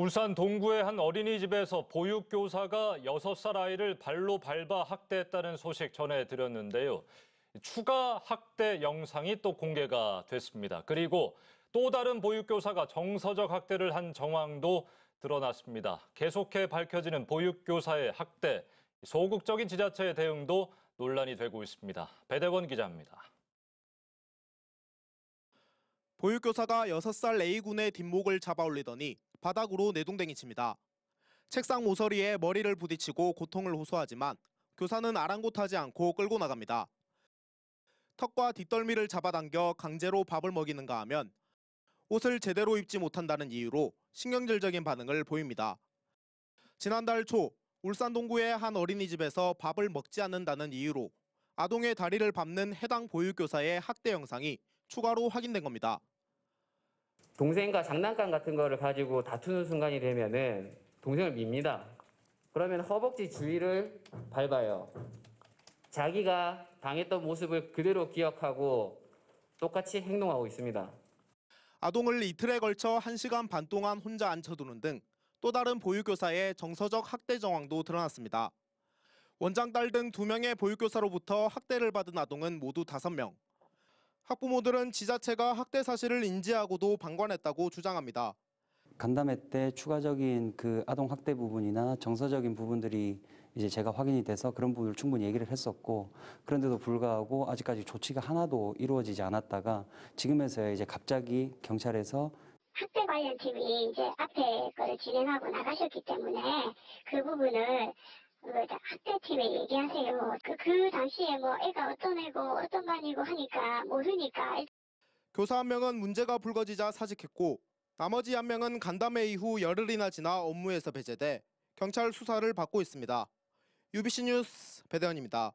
울산 동구의 한 어린이집에서 보육교사가 6살 아이를 발로 밟아 학대했다는 소식 전해드렸는데요. 추가 학대 영상이 또 공개가 됐습니다. 그리고 또 다른 보육교사가 정서적 학대를 한 정황도 드러났습니다. 계속해 밝혀지는 보육교사의 학대, 소극적인 지자체의 대응도 논란이 되고 있습니다. 배대원 기자입니다. 보육교사가 6살 A군의 뒷목을 잡아올리더니 바닥으로 내동댕이 칩니다. 책상 모서리에 머리를 부딪히고 고통을 호소하지만 교사는 아랑곳하지 않고 끌고 나갑니다. 턱과 뒷덜미를 잡아당겨 강제로 밥을 먹이는가 하면 옷을 제대로 입지 못한다는 이유로 신경질적인 반응을 보입니다. 지난달 초 울산 동구의 한 어린이집에서 밥을 먹지 않는다는 이유로 아동의 다리를 밟는 해당 보육교사의 학대 영상이 추가로 확인된 겁니다. 동생과 장난감 같은 거를 가지고 다투는 순간이 되면은 동생을 밉니다. 그러면 허벅지 주위를 밟아요. 자기가 당했던 모습을 그대로 기억하고 똑같이 행동하고 있습니다. 아동을 이틀에 걸쳐 1시간 반 동안 혼자 앉혀두는 등 또 다른 보육교사의 정서적 학대 정황도 드러났습니다. 원장 딸등 2명의 보육교사로부터 학대를 받은 아동은 모두 5명. 학부모들은 지자체가 학대 사실을 인지하고도 방관했다고 주장합니다. 간담회 때 추가적인 그 아동 학대 부분이나 정서적인 부분들이 이제 제가 확인이 돼서 그런 부분을 충분히 얘기를 했었고 그런데도 불구하고 아직까지 조치가 하나도 이루어지지 않았다가 지금에서야 이제 갑자기 경찰에서 학대 관련 팀이 이제 앞에 거를 진행하고 나가셨기 때문에 그 부분을 그걸 학대 팀에 얘기하세요. 그, 그 당시에 뭐 애가 어떤 애고 어떤 반이고 하니까 모르니까. 교사 한 명은 문제가 불거지자 사직했고 나머지 한 명은 간담회 이후 열흘이나 지나 업무에서 배제돼 경찰 수사를 받고 있습니다. UBC 뉴스 배대원입니다